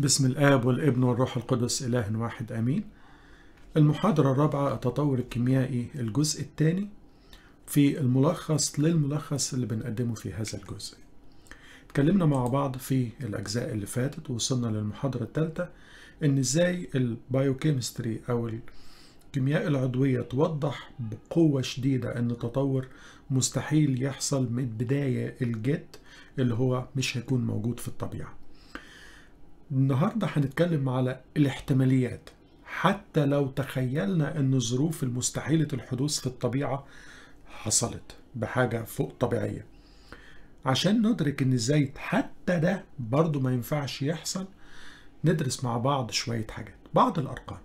بسم الآب والابن والروح القدس إله واحد آمين المحاضرة الرابعة التطور الكيميائي الجزء الثاني في الملخص للملخص اللي بنقدمه في هذا الجزء اتكلمنا مع بعض في الأجزاء اللي فاتت ووصلنا للمحاضرة الثالثة إن إزاي البايوكيمستري أو الكيمياء العضوية توضح بقوة شديدة إن التطور مستحيل يحصل من بداية الجد اللي هو مش هيكون موجود في الطبيعة النهاردة هنتكلم على الاحتماليات حتى لو تخيلنا أن الظروف المستحيلة الحدوث في الطبيعة حصلت بحاجة فوق طبيعية عشان ندرك أن إزاي حتى ده برضو ما ينفعش يحصل ندرس مع بعض شوية حاجات بعض الأرقام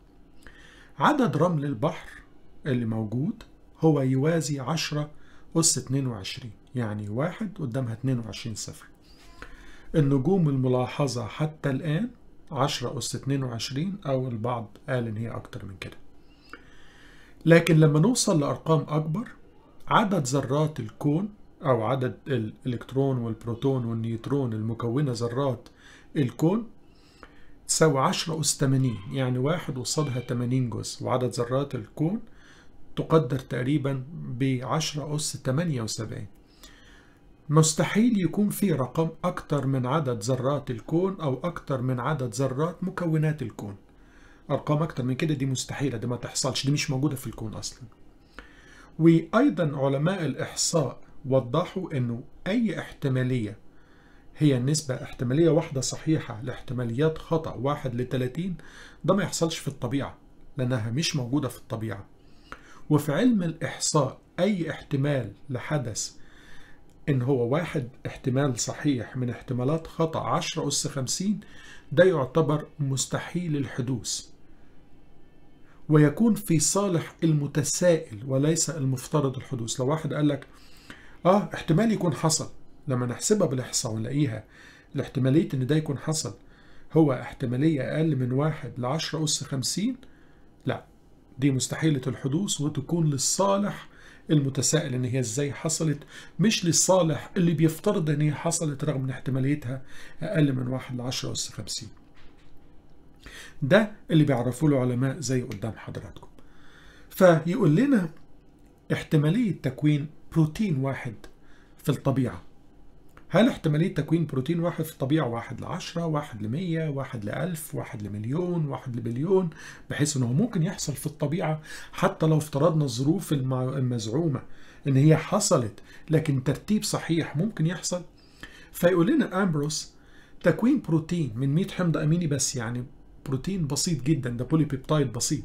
عدد رمل البحر اللي موجود هو يوازي 10 أس 22 يعني واحد قدامها 22 صفر النجوم الملاحظة حتى الآن 10 أس 22 أو البعض قال إن هي أكتر من كده لكن لما نوصل لأرقام أكبر عدد ذرات الكون أو عدد الإلكترون والبروتون والنيوترون المكونة ذرات الكون تساوي 10 أس 80 يعني واحد وصلها 80 جزء وعدد ذرات الكون تقدر تقريبا ب 10 أس 78 مستحيل يكون في رقم أكتر من عدد ذرات الكون أو أكتر من عدد ذرات مكونات الكون أرقام أكتر من كده دي مستحيلة دي ما تحصلش دي مش موجودة في الكون أصلا وأيضا علماء الإحصاء وضحوا أنه أي احتمالية هي النسبة احتمالية واحدة صحيحة لاحتماليات خطأ واحد لتلاتين ده ما يحصلش في الطبيعة لأنها مش موجودة في الطبيعة وفي علم الإحصاء أي احتمال لحدث ان هو واحد احتمال صحيح من احتمالات خطأ 10 أس 50 ده يعتبر مستحيل الحدوث ويكون في صالح المتسائل وليس المفترض الحدوث لو واحد قال لك اه احتمال يكون حصل لما نحسبها بالإحصاء ونلاقيها الاحتمالية ان ده يكون حصل هو احتمالية أقل من واحد لعشرة أس خمسين لا دي مستحيلة الحدوث وتكون للصالح المتسائل ان هي ازاي حصلت مش للصالح اللي بيفترض ان هي حصلت رغم ان احتماليتها اقل من واحد لعشرة اس 50 ده اللي بيعرفوه العلماء زي قدام حضراتكم فيقول لنا احتمالية تكوين بروتين واحد في الطبيعة هل احتمالية تكوين بروتين واحد في الطبيعة واحد لعشرة واحد لمية واحد لألف واحد لمليون واحد لبليون بحيث انه ممكن يحصل في الطبيعة حتى لو افترضنا الظروف المزعومة ان هي حصلت لكن ترتيب صحيح ممكن يحصل فيقول لنا امبروس تكوين بروتين من 100 حمض اميني بس يعني بروتين بسيط جدا ده بولي بيبتايد بسيط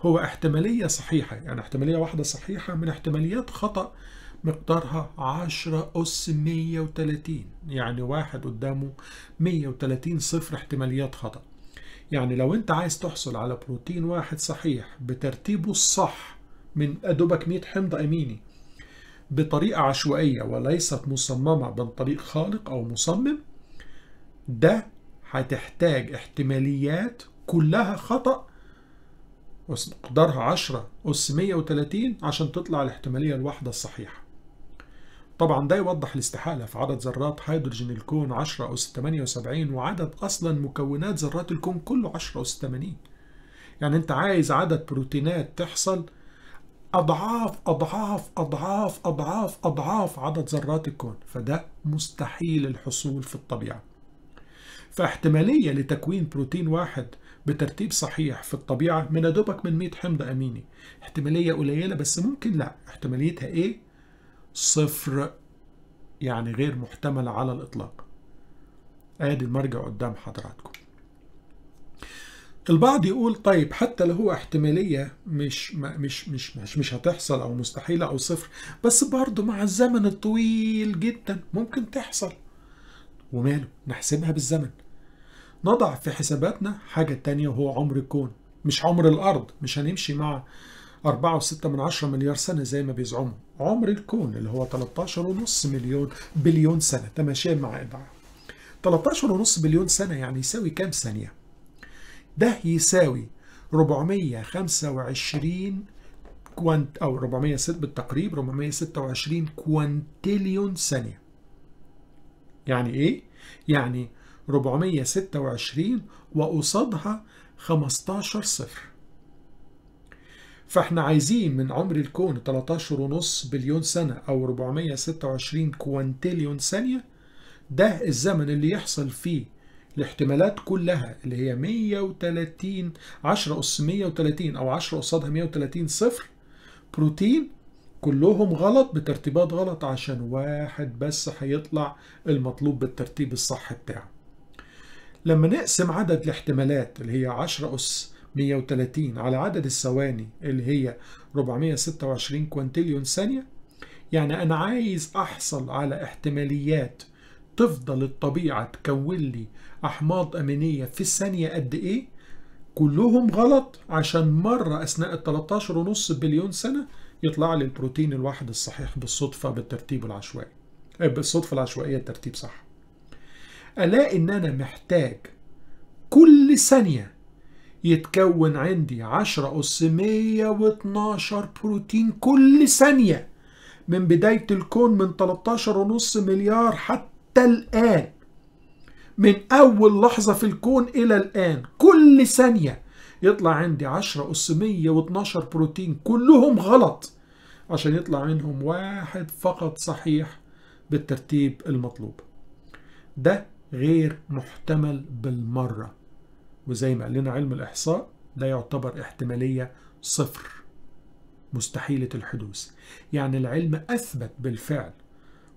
هو احتمالية صحيحة يعني احتمالية واحدة صحيحة من احتماليات خطأ مقدارها 10 أس 130 يعني واحد قدامه 130 صفر احتماليات خطأ يعني لو أنت عايز تحصل على بروتين واحد صحيح بترتيبه الصح من أدوبك 100 حمض أميني بطريقة عشوائية وليست مصممة من طريق خالق أو مصمم ده هتحتاج احتماليات كلها خطأ مقدارها 10 أس 130 عشان تطلع الاحتمالية الواحدة الصحيحة طبعا ده يوضح الاستحالة في عدد ذرات هيدروجين الكون 10 أس 78 وعدد أصلا مكونات ذرات الكون كله 10 أس 80 يعني أنت عايز عدد بروتينات تحصل أضعاف أضعاف أضعاف أضعاف أضعاف عدد ذرات الكون فده مستحيل الحصول في الطبيعة فاحتمالية لتكوين بروتين واحد بترتيب صحيح في الطبيعة من دوبك من 100 حمض أميني احتمالية قليلة بس ممكن لا احتماليتها ايه صفر يعني غير محتمل على الإطلاق ادي المرجع قدام حضراتكم البعض يقول طيب حتى لو هو احتماليه مش مش مش مش مش هتحصل او مستحيله او صفر بس برضه مع الزمن الطويل جدا ممكن تحصل وماله نحسبها بالزمن نضع في حساباتنا حاجه تانية وهو عمر الكون مش عمر الارض مش هنمشي مع 4.6 مليار سنة زي ما بيزعموا عمر الكون اللي هو 13.5 مليون بليون سنة تماشيا مع البعض 13.5 بليون سنة يعني يساوي كام ثانية؟ ده يساوي 425 كوانت أو 406 بالتقريب 426 كوانتليون ثانية يعني إيه؟ يعني 426 وقصادها 15 صفر فاحنا عايزين من عمر الكون 13.5 بليون سنة أو 426 كوانتليون ثانية ده الزمن اللي يحصل فيه الاحتمالات كلها اللي هي 130 10 أس 130 أو 10 قصادها 130 صفر بروتين كلهم غلط بترتيبات غلط عشان واحد بس هيطلع المطلوب بالترتيب الصح بتاعه لما نقسم عدد الاحتمالات اللي هي 10 أس 130 على عدد الثواني اللي هي 426 كوانتليون ثانية يعني أنا عايز أحصل على احتماليات تفضل الطبيعة تكون لي أحماض أمينية في الثانية قد إيه؟ كلهم غلط عشان مرة أثناء ال 13.5 بليون سنة يطلع لي البروتين الواحد الصحيح بالصدفة بالترتيب العشوائي آه، بالصدفة العشوائية الترتيب صح ألاقي إن أنا محتاج كل ثانية يتكون عندي 10 أس 112 بروتين كل ثانية من بداية الكون من 13.5 مليار حتى الآن من أول لحظة في الكون إلى الآن كل ثانية يطلع عندي 10 أس 112 بروتين كلهم غلط عشان يطلع منهم واحد فقط صحيح بالترتيب المطلوب ده غير محتمل بالمره وزي ما قال لنا علم الإحصاء ده يعتبر احتمالية صفر مستحيلة الحدوث يعني العلم أثبت بالفعل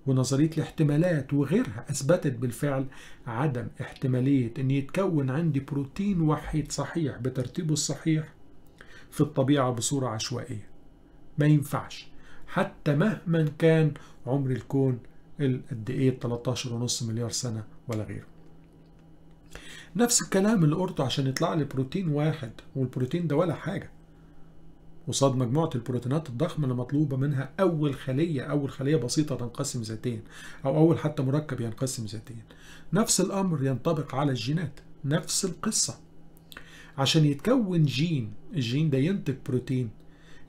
ونظرية الاحتمالات وغيرها أثبتت بالفعل عدم احتمالية أن يتكون عندي بروتين وحيد صحيح بترتيبه الصحيح في الطبيعة بصورة عشوائية ما ينفعش حتى مهما كان عمر الكون قد ايه 13.5 مليار سنة ولا غيره نفس الكلام اللي قرته عشان يطلع لي بروتين واحد والبروتين ده ولا حاجة قصاد مجموعة البروتينات الضخمة اللي مطلوبة منها أول خلية أول خلية بسيطة تنقسم ذاتين أو أول حتى مركب ينقسم ذاتين نفس الأمر ينطبق على الجينات نفس القصة عشان يتكون جين الجين ده ينتج بروتين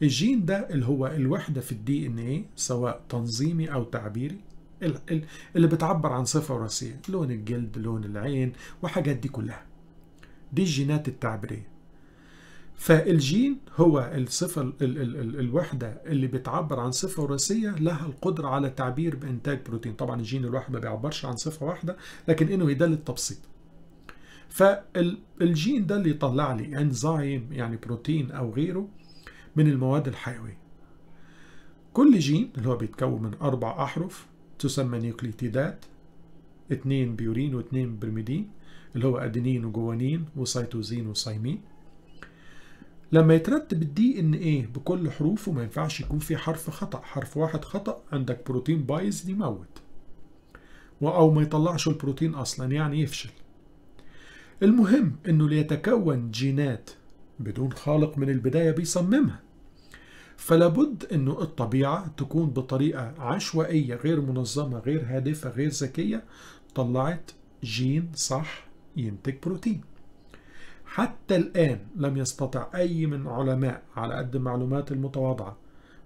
الجين ده اللي هو الوحدة في الدي ان ايه سواء تنظيمي أو تعبيري اللي بتعبر عن صفة وراثية لون الجلد لون العين وحاجات دي كلها دي الجينات التعبيرية فالجين هو الصفة الوحدة اللي بتعبر عن صفة وراثية لها القدرة على التعبير بإنتاج بروتين طبعا الجين الواحد ما بيعبرش عن صفة واحدة لكن إنه ده للتبسيط فالجين ده اللي يطلع لي انزيم يعني بروتين أو غيره من المواد الحيوية كل جين اللي هو بيتكون من أربع أحرف تسمى نيوكليتيدات اثنين بيورين واثنين برميدين اللي هو ادينين وجوانين وسيتوزين وسايمين لما يترتب الدي ان ايه بكل حروفه ما ينفعش يكون في حرف خطا حرف واحد خطا عندك بروتين بايظ يموت او ما يطلعش البروتين اصلا يعني يفشل المهم انه ليتكون جينات بدون خالق من البدايه بيصممها فلابد أنه الطبيعة تكون بطريقة عشوائية غير منظمة غير هادفة غير ذكية طلعت جين صح ينتج بروتين حتى الآن لم يستطع أي من علماء على قد المعلومات المتواضعة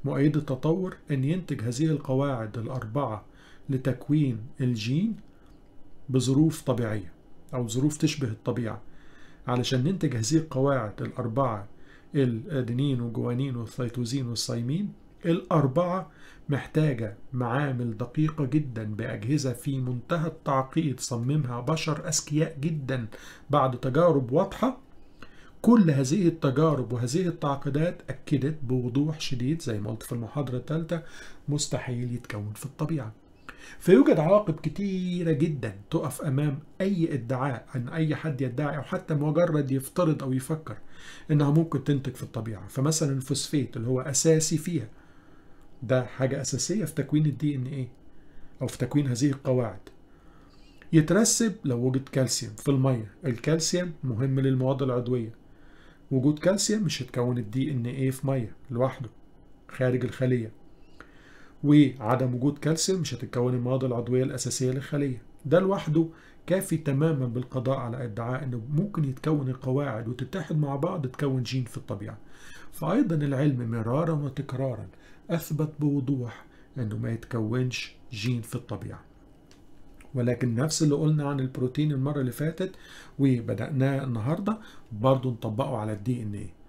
مؤيد التطور أن ينتج هذه القواعد الأربعة لتكوين الجين بظروف طبيعية أو ظروف تشبه الطبيعة علشان ننتج هذه القواعد الأربعة الأدينين والجوانين والثيتوزين والصيمين الأربعة محتاجة معامل دقيقة جدا بأجهزة في منتهى التعقيد صممها بشر أذكياء جدا بعد تجارب واضحة كل هذه التجارب وهذه التعقيدات أكدت بوضوح شديد زي ما قلت في المحاضرة الثالثة مستحيل يتكون في الطبيعة فيوجد عواقب كتيرة جدا تقف أمام أي ادعاء أن أي حد يدعي أو حتى مجرد يفترض أو يفكر إنها ممكن تنتج في الطبيعة فمثلا الفوسفيت اللي هو أساسي فيها ده حاجة أساسية في تكوين الدي إن إيه أو في تكوين هذه القواعد يترسب لو وجد كالسيوم في المية الكالسيوم مهم للمواد العضوية وجود كالسيوم مش هتكون الدي ان ايه في مية لوحده خارج الخلية وعدم وجود كالسيوم مش هتتكون المواد العضوية الأساسية للخلية ده لوحده كافي تماما بالقضاء على ادعاء انه ممكن يتكون القواعد وتتحد مع بعض تكون جين في الطبيعة فأيضا العلم مرارا وتكرارا أثبت بوضوح انه ما يتكونش جين في الطبيعة ولكن نفس اللي قلنا عن البروتين المرة اللي فاتت وبدأناه النهاردة برضه نطبقه على الدي ان ايه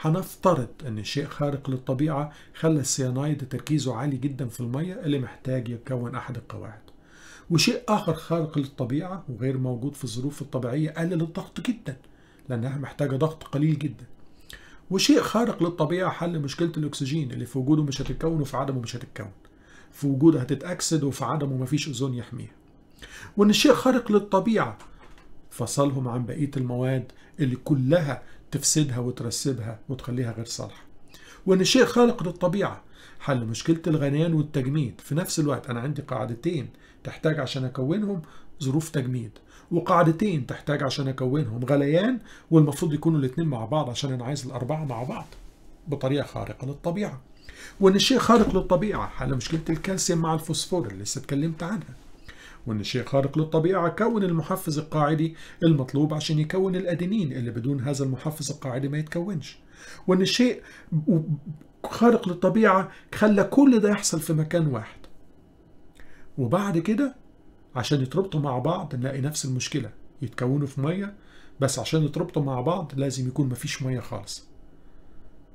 هنفترض ان شيء خارق للطبيعة خلى السيانايد تركيزه عالي جدا في المية اللي محتاج يكون احد القواعد وشيء اخر خارق للطبيعة وغير موجود في الظروف الطبيعية قلل الضغط جدا لانها محتاجة ضغط قليل جدا وشيء خارق للطبيعة حل مشكلة الأكسجين اللي في وجوده مش هتتكون وفي عدمه مش هتتكون في وجوده هتتأكسد وفي عدمه مفيش أوزون يحميها وإن شيء خارق للطبيعة فصلهم عن بقية المواد اللي كلها تفسدها وترسبها وتخليها غير صالحة وان الشيء خالق للطبيعة حل مشكلة الغنيان والتجميد في نفس الوقت أنا عندي قاعدتين تحتاج عشان أكونهم ظروف تجميد وقاعدتين تحتاج عشان أكونهم غليان والمفروض يكونوا الاثنين مع بعض عشان أنا عايز الأربعة مع بعض بطريقة خارقة للطبيعة وان الشيء خارق للطبيعة حل مشكلة الكالسيوم مع الفوسفور اللي لسه اتكلمت عنها وإن الشيء خارق للطبيعة كون المحفز القاعدي المطلوب عشان يكون الأدينين اللي بدون هذا المحفز القاعدي ما يتكونش وإن الشيء خارق للطبيعة خلى كل ده يحصل في مكان واحد وبعد كده عشان يتربطوا مع بعض نلاقي نفس المشكلة يتكونوا في مية بس عشان يتربطوا مع بعض لازم يكون مفيش مية خالص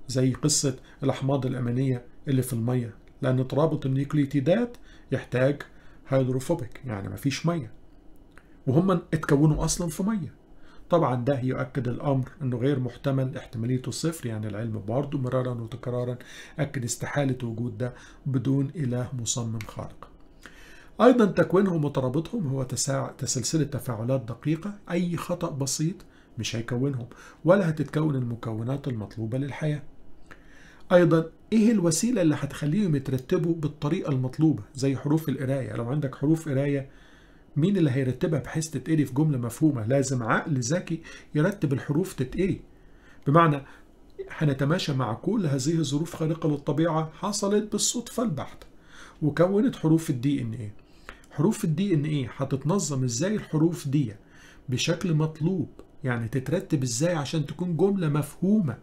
زي قصة الأحماض الأمينية اللي في المية لأن ترابط النيوكليتيدات يحتاج هيدروفوبيك يعني مفيش ميه وهم اتكونوا اصلا في ميه طبعا ده يؤكد الامر انه غير محتمل احتماليته صفر يعني العلم برضه مرارا وتكرارا اكد استحاله وجود ده بدون اله مصمم خارق ايضا تكوينهم وترابطهم هو تساع... تسلسله تفاعلات دقيقه اي خطا بسيط مش هيكونهم ولا هتتكون المكونات المطلوبه للحياه ايضا ايه الوسيله اللي هتخليهم يترتبوا بالطريقه المطلوبه زي حروف القرايه لو عندك حروف قرايه مين اللي هيرتبها بحيث تتقري في جمله مفهومه لازم عقل ذكي يرتب الحروف تتقري بمعنى هنتماشى مع كل هذه الظروف خارقه للطبيعه حصلت بالصدفه البحته وكونت حروف الدي ان ايه حروف الدي ان ايه هتتنظم ازاي الحروف دي بشكل مطلوب يعني تترتب ازاي عشان تكون جمله مفهومه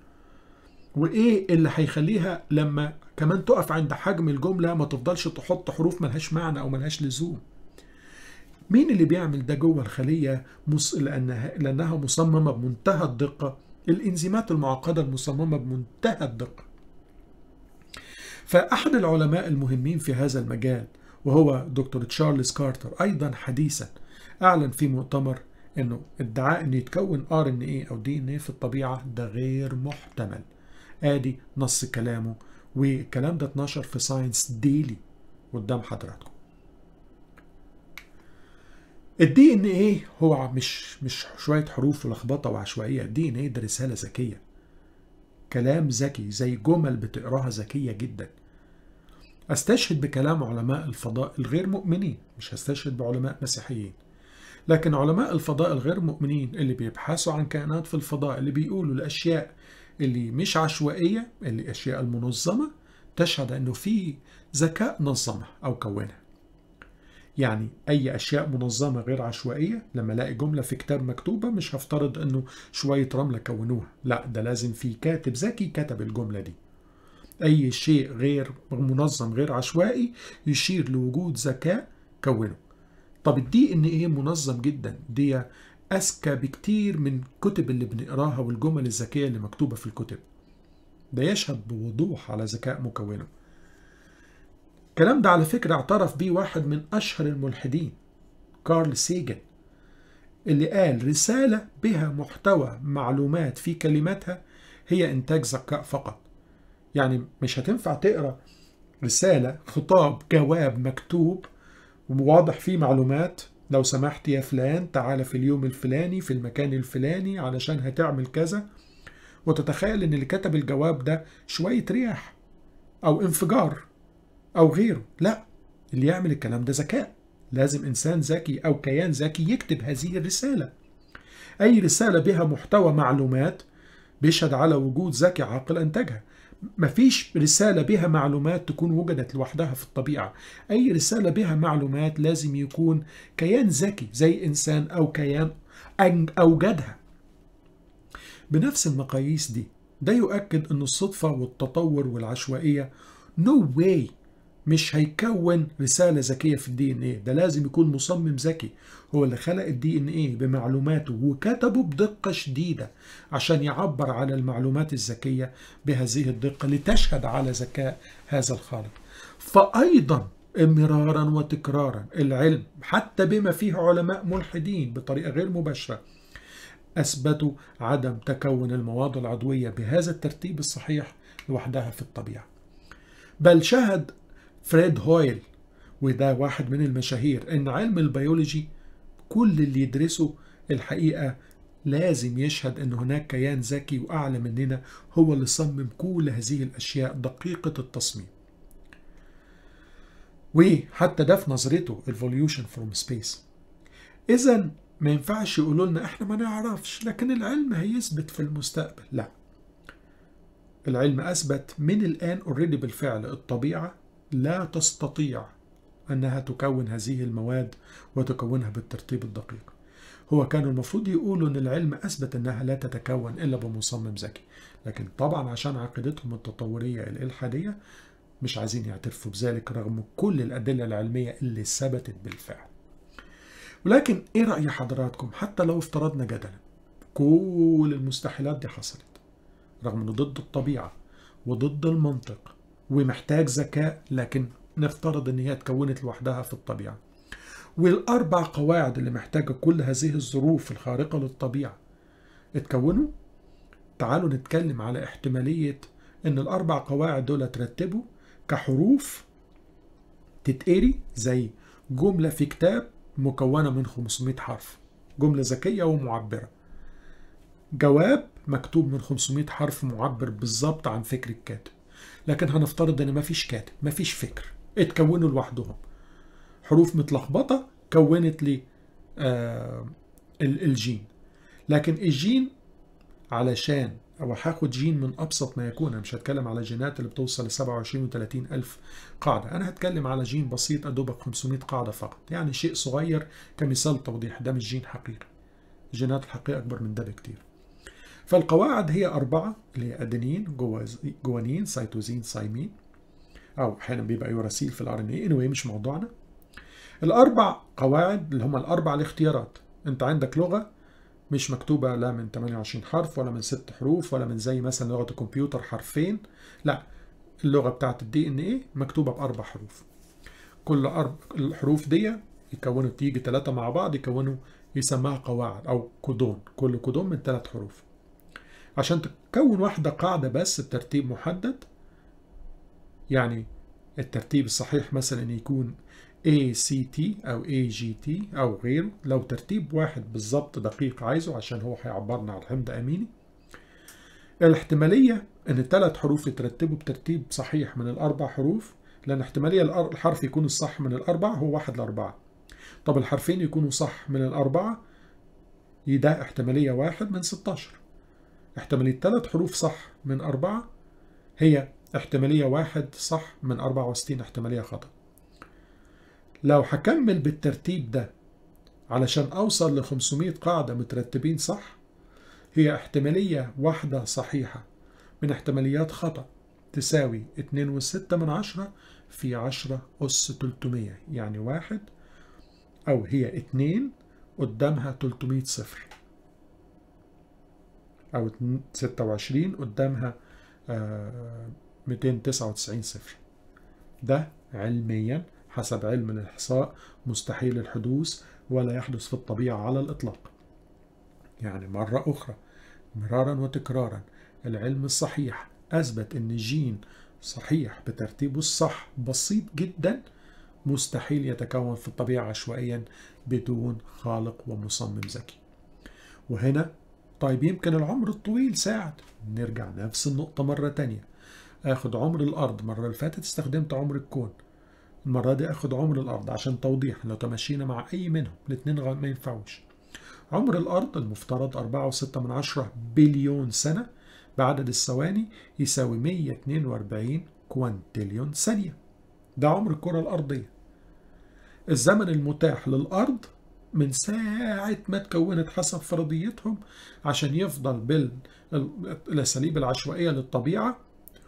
وايه اللي هيخليها لما كمان تقف عند حجم الجمله ما تفضلش تحط حروف ملهاش معنى او ملهاش لزوم مين اللي بيعمل ده جوه الخليه مص... لانها لانها مصممه بمنتهى الدقه الانزيمات المعقده المصممه بمنتهى الدقه فاحد العلماء المهمين في هذا المجال وهو دكتور تشارلز كارتر ايضا حديثا اعلن في مؤتمر انه ادعاء ان يتكون ار ان ايه او دي ان ايه في الطبيعه ده غير محتمل ادي نص كلامه والكلام ده اتنشر في ساينس ديلي قدام حضراتكم الدي ان ايه هو مش مش شويه حروف ولخبطه وعشوائيه الدي ان ايه ده رساله ذكيه كلام ذكي زي جمل بتقراها ذكيه جدا استشهد بكلام علماء الفضاء الغير مؤمنين مش هستشهد بعلماء مسيحيين لكن علماء الفضاء الغير مؤمنين اللي بيبحثوا عن كائنات في الفضاء اللي بيقولوا الاشياء اللي مش عشوائية اللي أشياء المنظمة تشهد أنه في ذكاء نظمها أو كونها يعني أي أشياء منظمة غير عشوائية لما ألاقي جملة في كتاب مكتوبة مش هفترض أنه شوية رملة كونوها لا ده لازم في كاتب ذكي كتب الجملة دي أي شيء غير منظم غير عشوائي يشير لوجود ذكاء كونه طب الدي ان ايه منظم جدا دي أذكى بكتير من الكتب اللي بنقراها والجمل الذكية اللي مكتوبة في الكتب ده يشهد بوضوح على ذكاء مكونه الكلام ده على فكرة اعترف بيه واحد من أشهر الملحدين كارل سيجن اللي قال رسالة بها محتوى معلومات في كلماتها هي إنتاج ذكاء فقط يعني مش هتنفع تقرأ رسالة خطاب جواب مكتوب وواضح فيه معلومات لو سمحت يا فلان تعالى في اليوم الفلاني في المكان الفلاني علشان هتعمل كذا وتتخيل ان اللي كتب الجواب ده شوية رياح او انفجار او غيره لا اللي يعمل الكلام ده ذكاء لازم انسان ذكي او كيان ذكي يكتب هذه الرسالة اي رسالة بها محتوى معلومات بيشهد على وجود ذكي عاقل انتجها مفيش رسالة بها معلومات تكون وجدت لوحدها في الطبيعة أي رسالة بها معلومات لازم يكون كيان ذكي زي إنسان أو كيان أوجدها بنفس المقاييس دي ده يؤكد أن الصدفة والتطور والعشوائية no way مش هيكون رساله ذكيه في الدي ان ايه ده لازم يكون مصمم ذكي هو اللي خلق الدي ان ايه بمعلوماته وكتبه بدقه شديده عشان يعبر على المعلومات الذكيه بهذه الدقه لتشهد على ذكاء هذا الخالق فايضا مرارا وتكرارا العلم حتى بما فيه علماء ملحدين بطريقه غير مباشره اثبتوا عدم تكون المواد العضويه بهذا الترتيب الصحيح لوحدها في الطبيعه بل شهد فريد هويل وده واحد من المشاهير ان علم البيولوجي كل اللي يدرسه الحقيقه لازم يشهد ان هناك كيان ذكي واعلى مننا هو اللي صمم كل هذه الاشياء دقيقه التصميم وحتى ده في نظرته evolution from space اذا ما ينفعش يقولوا لنا احنا ما نعرفش لكن العلم هيثبت في المستقبل لا العلم اثبت من الان اوريدي بالفعل الطبيعه لا تستطيع أنها تكون هذه المواد وتكونها بالترتيب الدقيق هو كان المفروض يقول ان العلم اثبت انها لا تتكون الا بمصمم ذكي لكن طبعا عشان عقيدتهم التطوريه الالحاديه مش عايزين يعترفوا بذلك رغم كل الادله العلميه اللي ثبتت بالفعل ولكن ايه راي حضراتكم حتى لو افترضنا جدلا كل المستحيلات دي حصلت رغم انه ضد الطبيعه وضد المنطق ومحتاج ذكاء لكن نفترض ان هي اتكونت لوحدها في الطبيعه والاربع قواعد اللي محتاجه كل هذه الظروف الخارقه للطبيعه اتكونوا تعالوا نتكلم على احتماليه ان الاربع قواعد دول ترتبوا كحروف تتقري زي جمله في كتاب مكونه من 500 حرف جمله ذكيه ومعبره جواب مكتوب من 500 حرف معبر بالظبط عن فكر الكاتب لكن هنفترض ان مفيش كاتب مفيش فكر اتكونوا لوحدهم حروف متلخبطه كونت لي آه الجين لكن الجين علشان او هاخد جين من ابسط ما يكون انا مش هتكلم على جينات اللي بتوصل ل 27 و 30 الف قاعده انا هتكلم على جين بسيط ادوبك 500 قاعده فقط يعني شيء صغير كمثال توضيح ده مش جين حقيقي الجينات الحقيقيه اكبر من ده بكتير فالقواعد هي أربعة اللي هي أدينين جوانين سيتوزين سايمين أو أحيانا بيبقى يوراسيل في الار ان إيه anyway مش موضوعنا الأربع قواعد اللي هم الأربع الاختيارات أنت عندك لغة مش مكتوبة لا من 28 حرف ولا من 6 حروف ولا من زي مثلا لغة الكمبيوتر حرفين لا اللغة بتاعت الدي ان ايه مكتوبة بأربع حروف كل أرب... الحروف دي يكونوا تيجي ثلاثة مع بعض يكونوا يسماها قواعد أو كودون كل كودون من ثلاث حروف عشان تكون واحدة قاعدة بس بترتيب محدد يعني الترتيب الصحيح مثلا أن يكون ACT أو AGT أو غيره لو ترتيب واحد بالظبط دقيق عايزه عشان هو هيعبرنا عن حمض أميني الاحتمالية أن الثلاث حروف يترتبوا بترتيب صحيح من الأربع حروف لأن احتمالية الحرف يكون الصح من الأربع هو واحد لأربعة طب الحرفين يكونوا صح من الأربعة ده احتمالية واحد من 16 احتمالية ثلاث حروف صح من أربعة هي احتمالية واحد صح من 64 احتمالية خطأ لو هكمل بالترتيب ده علشان أوصل ل 500 قاعدة مترتبين صح هي احتمالية واحدة صحيحة من احتماليات خطأ تساوي 2.6 من عشرة في 10 أس 300 يعني واحد أو هي 2 قدامها 300 صفر او 26 قدامها 299 آه، صفر ده علميا حسب علم الاحصاء مستحيل الحدوث ولا يحدث في الطبيعه على الاطلاق يعني مره اخرى مرارا وتكرارا العلم الصحيح اثبت ان جين صحيح بترتيبه الصح بسيط جدا مستحيل يتكون في الطبيعه عشوائيا بدون خالق ومصمم ذكي وهنا طيب يمكن العمر الطويل ساعد نرجع نفس النقطة مرة تانية اخد عمر الارض المرة اللي فاتت استخدمت عمر الكون المرة دي اخد عمر الارض عشان توضيح لو تمشينا مع اي منهم الاتنين ما ينفعوش عمر الارض المفترض 4.6 بليون سنة بعدد الثواني يساوي 142 كوانتليون ثانية ده عمر الكرة الارضية الزمن المتاح للارض من ساعة ما اتكونت حسب فرضيتهم عشان يفضل بالأساليب العشوائية للطبيعة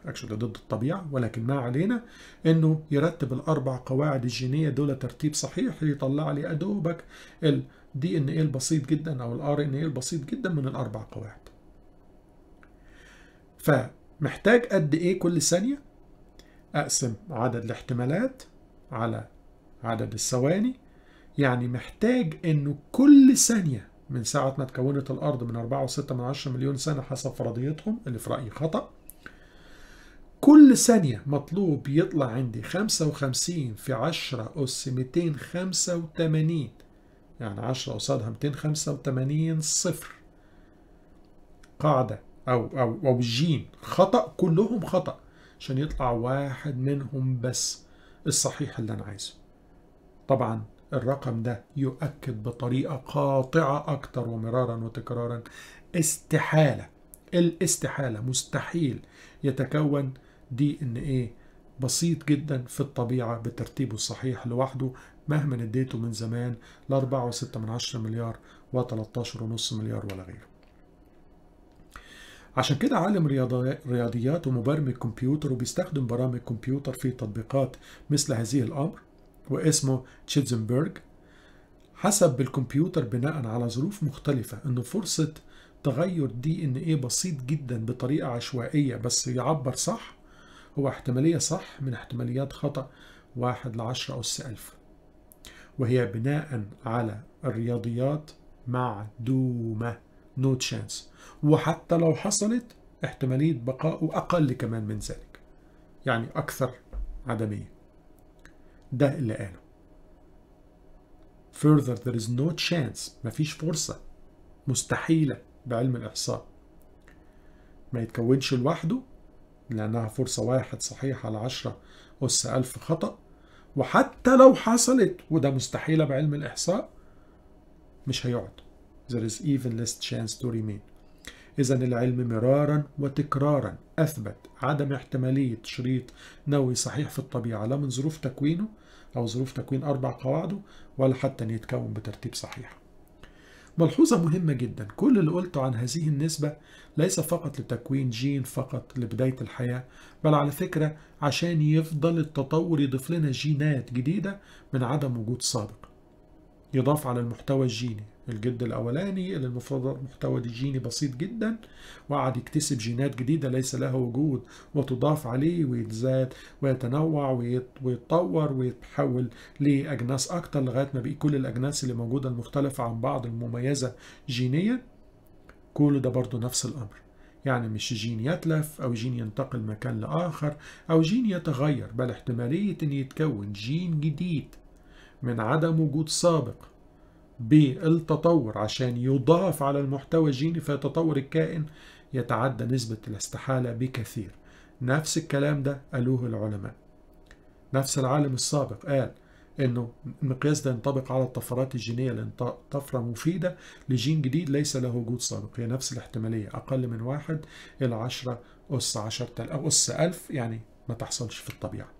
اكشولي ضد الطبيعة ولكن ما علينا انه يرتب الاربع قواعد الجينية دول ترتيب صحيح يطلع لي ادوبك الدي ان ايه البسيط جدا او الار ان ايه البسيط جدا من الاربع قواعد فمحتاج قد ايه كل ثانية اقسم عدد الاحتمالات على عدد الثواني يعني محتاج انه كل ثانية من ساعة ما تكونت الأرض من 4 و6 من 10 مليون سنة حسب فرضيتهم اللي في رأيي خطأ كل ثانية مطلوب يطلع عندي 55 في 10 أس 285 يعني 10 قصادها 285 صفر قاعدة أو أو أو جين خطأ كلهم خطأ عشان يطلع واحد منهم بس الصحيح اللي أنا عايزه طبعا الرقم ده يؤكد بطريقة قاطعة أكتر ومرارا وتكرارا استحالة الاستحالة مستحيل يتكون دي ان ايه بسيط جدا في الطبيعة بترتيبه الصحيح لوحده مهما اديته من زمان ل 4.6 مليار و13.5 مليار ولا غيره عشان كده عالم رياضيات ومبرمج كمبيوتر وبيستخدم برامج كمبيوتر في تطبيقات مثل هذه الأمر واسمه تشيتزنبرج حسب بالكمبيوتر بناء على ظروف مختلفة إن فرصة تغير دي إن إيه بسيط جدا بطريقة عشوائية بس يعبر صح هو احتمالية صح من احتماليات خطأ واحد لعشرة أس ألف وهي بناء على الرياضيات معدومة no chance وحتى لو حصلت احتمالية بقائه أقل كمان من ذلك يعني أكثر عدمية ده اللي قاله further there is no chance مفيش فرصة مستحيلة بعلم الإحصاء ما يتكونش لوحده لأنها فرصة واحد صحيح على عشرة أس ألف خطأ وحتى لو حصلت وده مستحيلة بعلم الإحصاء مش هيقعد there is even less chance to remain إذا العلم مرارا وتكرارا أثبت عدم احتمالية شريط نووي صحيح في الطبيعة لا من ظروف تكوينه أو ظروف تكوين أربع قواعده ولا حتى أن يتكون بترتيب صحيح ملحوظة مهمة جدا كل اللي قلته عن هذه النسبة ليس فقط لتكوين جين فقط لبداية الحياة بل على فكرة عشان يفضل التطور يضيف لنا جينات جديدة من عدم وجود سابق يضاف على المحتوى الجيني الجد الأولاني اللي المفروض المحتوى دي جيني بسيط جدا وقعد يكتسب جينات جديدة ليس لها وجود وتضاف عليه ويتزاد ويتنوع ويتطور ويتحول لأجناس أكتر لغاية ما بقي كل الأجناس اللي موجودة المختلفة عن بعض المميزة جينيا كل ده برضه نفس الأمر يعني مش جين يتلف أو جين ينتقل مكان لآخر أو جين يتغير بل احتمالية أن يتكون جين جديد من عدم وجود سابق بالتطور عشان يضاف على المحتوى الجيني فيتطور الكائن يتعدى نسبة الاستحالة بكثير نفس الكلام ده قالوه العلماء نفس العالم السابق قال انه المقياس ده ينطبق على الطفرات الجينيه لان طفره مفيده لجين جديد ليس له وجود سابق هي نفس الاحتماليه اقل من واحد الى 10 اس 10000 او اس 1000 يعني ما تحصلش في الطبيعه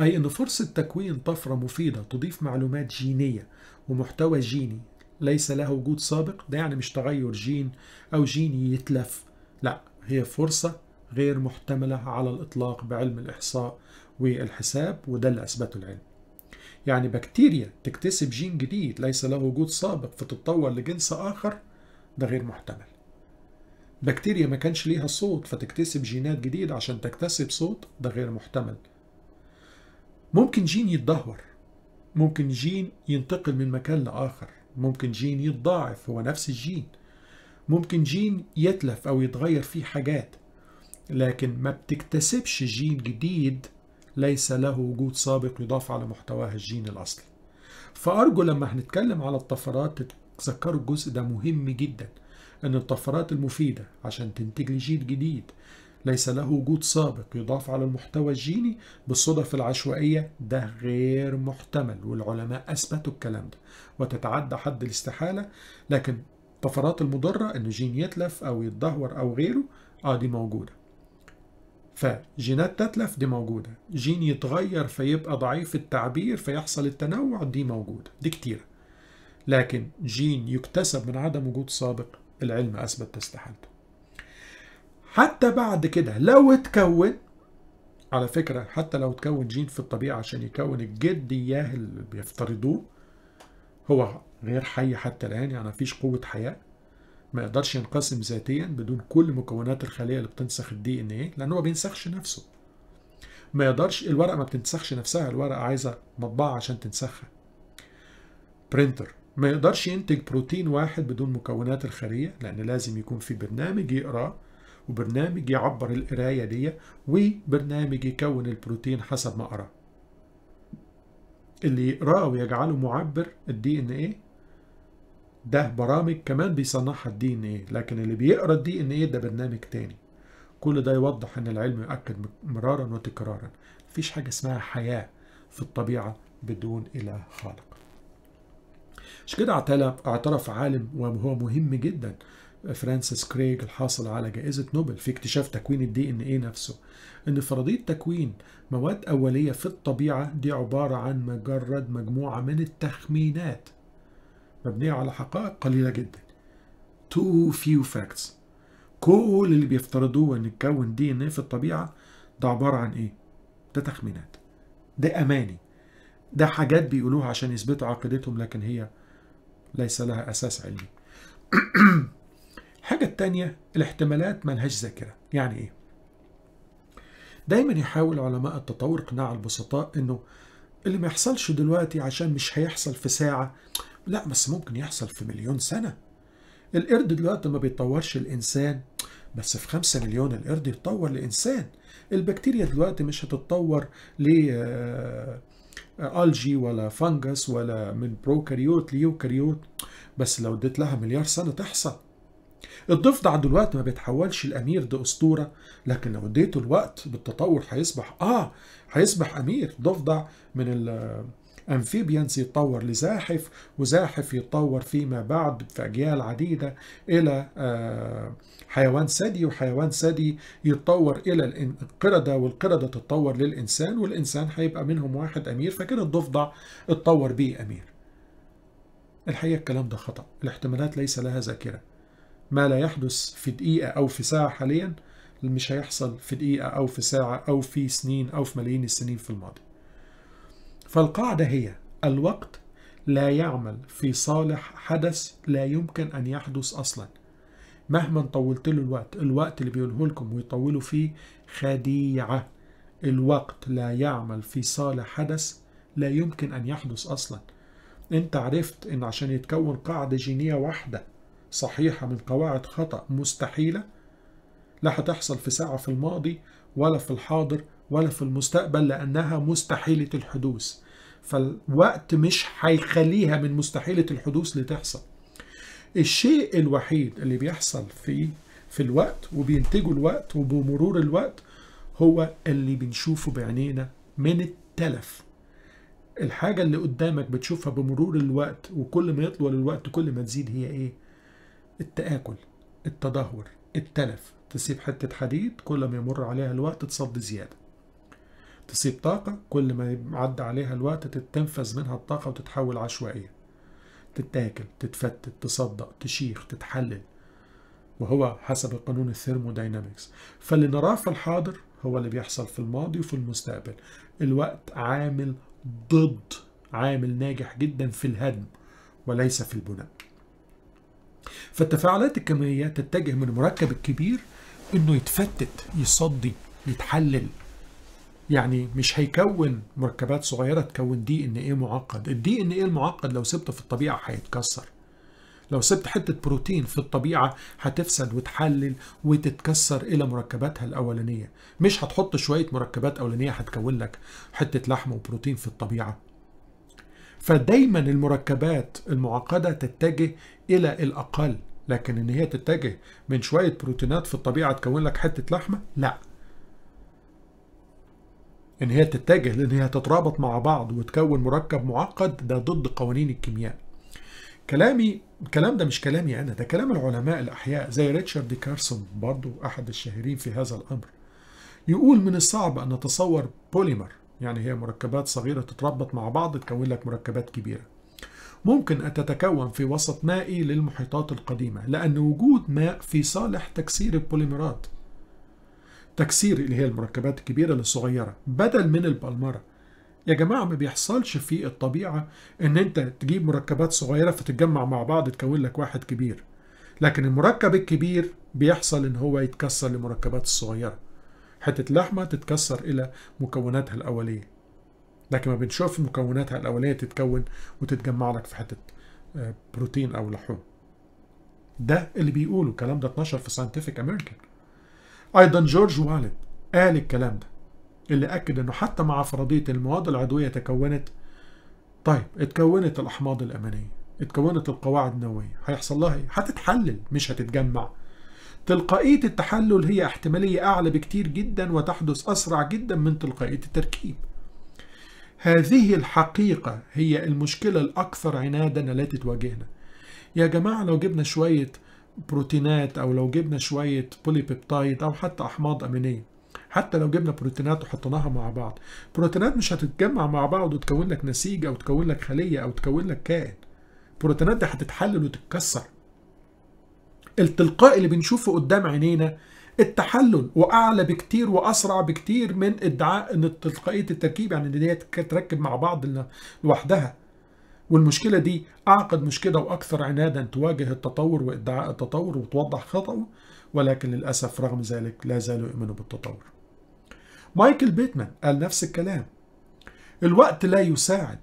أي أن فرصة تكوين طفرة مفيدة تضيف معلومات جينية ومحتوى جيني ليس له وجود سابق ده يعني مش تغير جين أو جين يتلف لا هي فرصة غير محتملة على الإطلاق بعلم الإحصاء والحساب وده اللي أثبته العلم يعني بكتيريا تكتسب جين جديد ليس له وجود سابق فتتطور لجنس آخر ده غير محتمل بكتيريا ما كانش ليها صوت فتكتسب جينات جديدة عشان تكتسب صوت ده غير محتمل ممكن جين يتدهور ممكن جين ينتقل من مكان لآخر ممكن جين يتضاعف هو نفس الجين ممكن جين يتلف أو يتغير فيه حاجات لكن ما بتكتسبش جين جديد ليس له وجود سابق يضاف على محتواه الجين الأصلي فأرجو لما هنتكلم على الطفرات تذكروا الجزء ده مهم جدا أن الطفرات المفيدة عشان تنتج لجين جديد ليس له وجود سابق يضاف على المحتوى الجيني بالصدف العشوائية ده غير محتمل والعلماء أثبتوا الكلام ده وتتعدى حد الاستحالة لكن طفرات المضرة إن جين يتلف أو يتدهور أو غيره آه دي موجودة فجينات تتلف دي موجودة جين يتغير فيبقى ضعيف التعبير فيحصل التنوع دي موجودة دي كتيرة لكن جين يكتسب من عدم وجود سابق العلم أثبت استحالته حتى بعد كده لو اتكون على فكرة حتى لو اتكون جين في الطبيعة عشان يكون الجد إياه اللي بيفترضوه هو غير حي حتى الآن يعني مفيش قوة حياة ما يقدرش ينقسم ذاتيا بدون كل مكونات الخلية اللي بتنسخ الدي ان ايه لأن هو بينسخش نفسه ما يقدرش الورقة ما بتنسخش نفسها الورقة عايزة مطبعة عشان تنسخها برينتر ما يقدرش ينتج بروتين واحد بدون مكونات الخلية لأن لازم يكون في برنامج يقرأ وبرنامج يعبر القراية دي وبرنامج يكون البروتين حسب ما قرأ اللي يقرأه ويجعله معبر الدي ان ايه ده برامج كمان بيصنعها الدي ان ايه لكن اللي بيقرا الدي ان ايه ده برنامج تاني كل ده يوضح ان العلم يؤكد مرارا وتكرارا مفيش حاجه اسمها حياه في الطبيعه بدون اله خالق مش كده اعترف اعترف عالم وهو مهم جدا فرانسيس كريج الحاصل على جائزة نوبل في اكتشاف تكوين الدي ان ايه نفسه ان فرضية تكوين مواد أولية في الطبيعة دي عبارة عن مجرد مجموعة من التخمينات مبنية على حقائق قليلة جدا too few facts كل اللي بيفترضوه ان تكون دي ان ايه في الطبيعة ده عبارة عن ايه ده تخمينات ده أماني ده حاجات بيقولوها عشان يثبتوا عقيدتهم لكن هي ليس لها أساس علمي الحاجة التانية الاحتمالات منهاش ذاكرة يعني ايه؟ دايما يحاول علماء التطور اقناع البسطاء انه اللي ما يحصلش دلوقتي عشان مش هيحصل في ساعة لا بس ممكن يحصل في مليون سنة القرد دلوقتي ما بيتطورش الإنسان بس في خمسة مليون القرد يتطور لإنسان البكتيريا دلوقتي مش هتتطور ل آه، ألجي ولا فنجس ولا من بروكاريوت ليوكاريوت بس لو اديت لها مليار سنة تحصل الضفدع دلوقتي ما بيتحولش لامير ده اسطوره لكن لو اديته الوقت بالتطور هيصبح اه هيصبح امير ضفدع من ال امفيبيانس يتطور لزاحف وزاحف يتطور فيما بعد في اجيال عديده الى آه، حيوان ثدي وحيوان ثدي يتطور الى القرده والقرده تتطور للانسان والانسان هيبقى منهم واحد امير فكان الضفدع اتطور بيه امير الحقيقه الكلام ده خطا الاحتمالات ليس لها ذاكره ما لا يحدث في دقيقة أو في ساعة حاليا مش هيحصل في دقيقة أو في ساعة أو في سنين أو في ملايين السنين في الماضي فالقاعدة هي الوقت لا يعمل في صالح حدث لا يمكن أن يحدث أصلا مهما طولت له الوقت الوقت اللي بيقوله لكم ويطولوا فيه خديعة الوقت لا يعمل في صالح حدث لا يمكن أن يحدث أصلا أنت عرفت أن عشان يتكون قاعدة جينية واحدة صحيحة من قواعد خطأ مستحيلة لا هتحصل في ساعة في الماضي ولا في الحاضر ولا في المستقبل لأنها مستحيلة الحدوث فالوقت مش هيخليها من مستحيلة الحدوث لتحصل الشيء الوحيد اللي بيحصل في في الوقت وبينتجه الوقت وبمرور الوقت هو اللي بنشوفه بعينينا من التلف الحاجة اللي قدامك بتشوفها بمرور الوقت وكل ما يطول الوقت كل ما تزيد هي ايه؟ التآكل التدهور التلف تسيب حتة حديد كل ما يمر عليها الوقت تصد زيادة تسيب طاقة كل ما يعد عليها الوقت تتنفذ منها الطاقة وتتحول عشوائية تتاكل تتفتت تصدق تشيخ تتحلل وهو حسب قانون الثيرموداينامكس فاللي نراه في الحاضر هو اللي بيحصل في الماضي وفي المستقبل الوقت عامل ضد عامل ناجح جدا في الهدم وليس في البناء فالتفاعلات الكمية تتجه من المركب الكبير انه يتفتت يصدي يتحلل يعني مش هيكون مركبات صغيره تكون دي ان ايه معقد الدي ان ايه المعقد لو سبته في الطبيعه هيتكسر لو سبت حته بروتين في الطبيعه هتفسد وتحلل وتتكسر الى مركباتها الاولانيه مش هتحط شويه مركبات اولانيه هتكون لك حته لحم وبروتين في الطبيعه فدايما المركبات المعقدة تتجه إلى الأقل لكن إن هي تتجه من شوية بروتينات في الطبيعة تكون لك حتة لحمة لا إن هي تتجه لأن هي تترابط مع بعض وتكون مركب معقد ده ضد قوانين الكيمياء كلامي الكلام ده مش كلامي أنا ده كلام العلماء الأحياء زي ريتشارد كارسون برضو أحد الشهيرين في هذا الأمر يقول من الصعب أن نتصور بوليمر يعني هي مركبات صغيرة تتربط مع بعض تكون لك مركبات كبيرة ممكن أن تتكون في وسط مائي للمحيطات القديمة لأن وجود ماء في صالح تكسير البوليمرات تكسير اللي هي المركبات الكبيرة للصغيرة بدل من البلمرة يا جماعة ما بيحصلش في الطبيعة إن أنت تجيب مركبات صغيرة فتتجمع مع بعض تكون لك واحد كبير لكن المركب الكبير بيحصل إن هو يتكسر لمركبات الصغيرة حتة لحمة تتكسر إلى مكوناتها الأولية لكن ما بنشوف مكوناتها الأولية تتكون وتتجمع لك في حتة آه، بروتين أو لحوم ده اللي بيقوله الكلام ده اتنشر في ساينتفك أمريكان أيضا جورج والد قال الكلام ده اللي أكد أنه حتى مع فرضية المواد العضوية تكونت طيب اتكونت الأحماض الأمينية اتكونت القواعد النووية هيحصل لها ايه؟ هتتحلل مش هتتجمع تلقائية التحلل هي احتمالية أعلى بكتير جدا وتحدث أسرع جدا من تلقائية التركيب هذه الحقيقة هي المشكلة الأكثر عنادا التي تواجهنا يا جماعة لو جبنا شوية بروتينات أو لو جبنا شوية بوليبيبتايد أو حتى أحماض أمينية حتى لو جبنا بروتينات وحطيناها مع بعض بروتينات مش هتتجمع مع بعض وتكون لك نسيج أو تكون لك خلية أو تكون لك كائن بروتينات دي هتتحلل وتتكسر التلقاء اللي بنشوفه قدام عينينا التحلل واعلى بكتير واسرع بكتير من ادعاء ان تلقائيه التركيب يعني ان هي تركب مع بعض لوحدها والمشكله دي اعقد مشكله واكثر عنادا تواجه التطور وادعاء التطور وتوضح خطأه ولكن للاسف رغم ذلك لا زالوا يؤمنوا بالتطور مايكل بيتمان قال نفس الكلام الوقت لا يساعد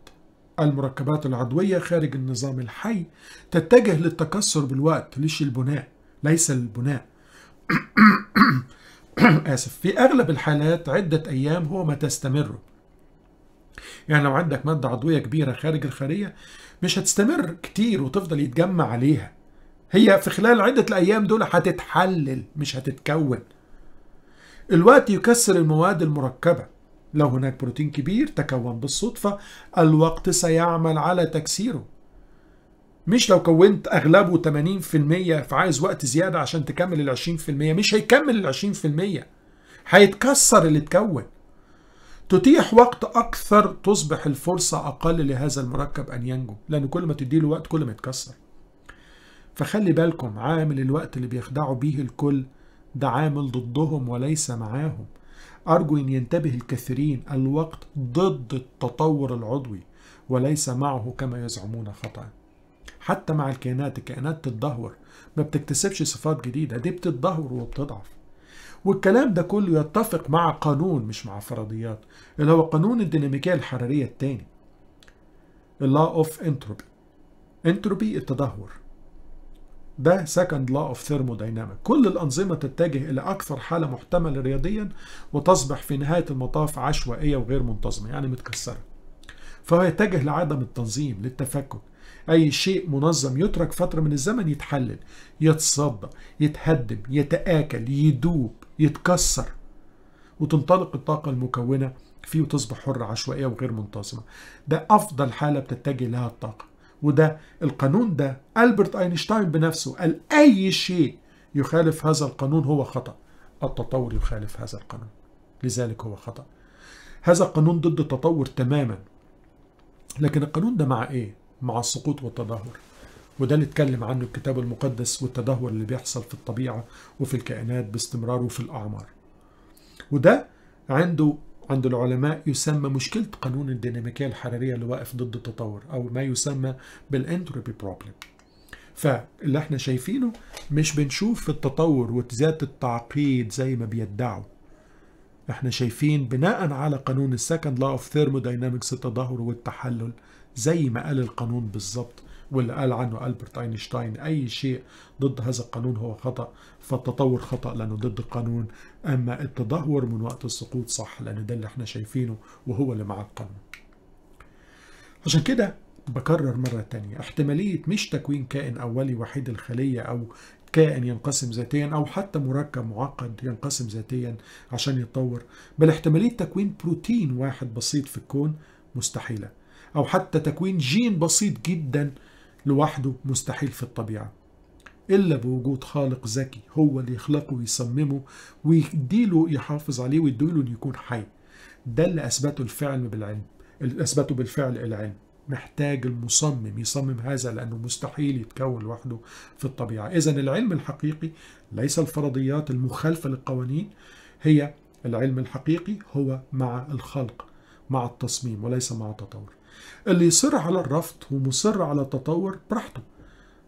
المركبات العضوية خارج النظام الحي تتجه للتكسر بالوقت ليش البناء ليس البناء آسف في أغلب الحالات عدة أيام هو ما تستمر يعني لو عندك مادة عضوية كبيرة خارج الخلية مش هتستمر كتير وتفضل يتجمع عليها هي في خلال عدة الأيام دول هتتحلل مش هتتكون الوقت يكسر المواد المركبة لو هناك بروتين كبير تكون بالصدفة الوقت سيعمل على تكسيره مش لو كونت أغلبه 80% فعايز وقت زيادة عشان تكمل ال 20% مش هيكمل ال 20% هيتكسر اللي اتكون تتيح وقت أكثر تصبح الفرصة أقل لهذا المركب أن ينجو لأن كل ما تديله وقت كل ما يتكسر فخلي بالكم عامل الوقت اللي بيخدعوا بيه الكل ده عامل ضدهم وليس معاهم أرجو أن ينتبه الكثيرين الوقت ضد التطور العضوي وليس معه كما يزعمون خطأ حتى مع الكائنات الكائنات تتدهور ما بتكتسبش صفات جديدة دي بتتدهور وبتضعف والكلام ده كله يتفق مع قانون مش مع فرضيات اللي هو قانون الديناميكية الحرارية الثاني law of entropy entropy التدهور ده سكند لا اوف ثيرموداينامك كل الأنظمة تتجه إلى أكثر حالة محتملة رياضيا وتصبح في نهاية المطاف عشوائية وغير منتظمة يعني متكسرة فهو يتجه لعدم التنظيم للتفكك أي شيء منظم يترك فترة من الزمن يتحلل يتصدى يتهدم يتآكل يدوب يتكسر وتنطلق الطاقة المكونة فيه وتصبح حرة عشوائية وغير منتظمة ده أفضل حالة بتتجه لها الطاقة وده القانون ده ألبرت أينشتاين بنفسه قال أي شيء يخالف هذا القانون هو خطأ التطور يخالف هذا القانون لذلك هو خطأ هذا القانون ضد التطور تماما لكن القانون ده مع إيه؟ مع السقوط والتدهور وده اللي اتكلم عنه الكتاب المقدس والتدهور اللي بيحصل في الطبيعة وفي الكائنات باستمرار وفي الأعمار وده عنده عند العلماء يسمى مشكلة قانون الديناميكية الحرارية اللي واقف ضد التطور أو ما يسمى بالانتروبي بروبلم فاللي احنا شايفينه مش بنشوف في التطور وذات التعقيد زي ما بيدعوا احنا شايفين بناء على قانون السكند لا اوف ثيرموداينامكس التدهور والتحلل زي ما قال القانون بالظبط واللي قال عنه ألبرت أينشتاين أي شيء ضد هذا القانون هو خطأ فالتطور خطأ لأنه ضد القانون أما التدهور من وقت السقوط صح لأن ده اللي احنا شايفينه وهو اللي مع القانون عشان كده بكرر مرة تانية احتمالية مش تكوين كائن أولي وحيد الخلية أو كائن ينقسم ذاتيا أو حتى مركب معقد ينقسم ذاتيا عشان يتطور بل احتمالية تكوين بروتين واحد بسيط في الكون مستحيلة أو حتى تكوين جين بسيط جدا لوحده مستحيل في الطبيعة إلا بوجود خالق ذكي هو اللي يخلقه ويصممه ويديله يحافظ عليه ويديله إنه يكون حي ده اللي أثبته الفعل بالعلم أثبته بالفعل العلم محتاج المصمم يصمم هذا لأنه مستحيل يتكون لوحده في الطبيعة إذا العلم الحقيقي ليس الفرضيات المخالفة للقوانين هي العلم الحقيقي هو مع الخلق مع التصميم وليس مع التطور اللي يصر على الرفض ومصر على التطور براحته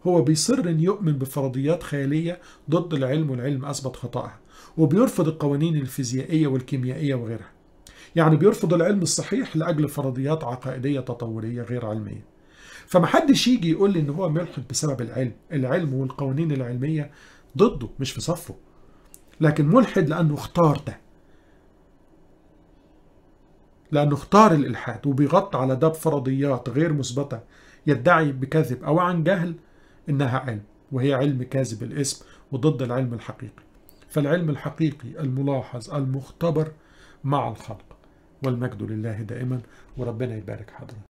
هو بيصر ان يؤمن بفرضيات خياليه ضد العلم والعلم اثبت خطأها وبيرفض القوانين الفيزيائيه والكيميائيه وغيرها يعني بيرفض العلم الصحيح لاجل فرضيات عقائديه تطوريه غير علميه فمحدش يجي يقول لي ان هو ملحد بسبب العلم العلم والقوانين العلميه ضده مش في صفه لكن ملحد لانه اختار ده لأنه اختار الإلحاد وبيغطي على ده بفرضيات غير مثبتة يدعي بكذب أو عن جهل إنها علم وهي علم كاذب الاسم وضد العلم الحقيقي فالعلم الحقيقي الملاحظ المختبر مع الخلق والمجد لله دائما وربنا يبارك حضرتك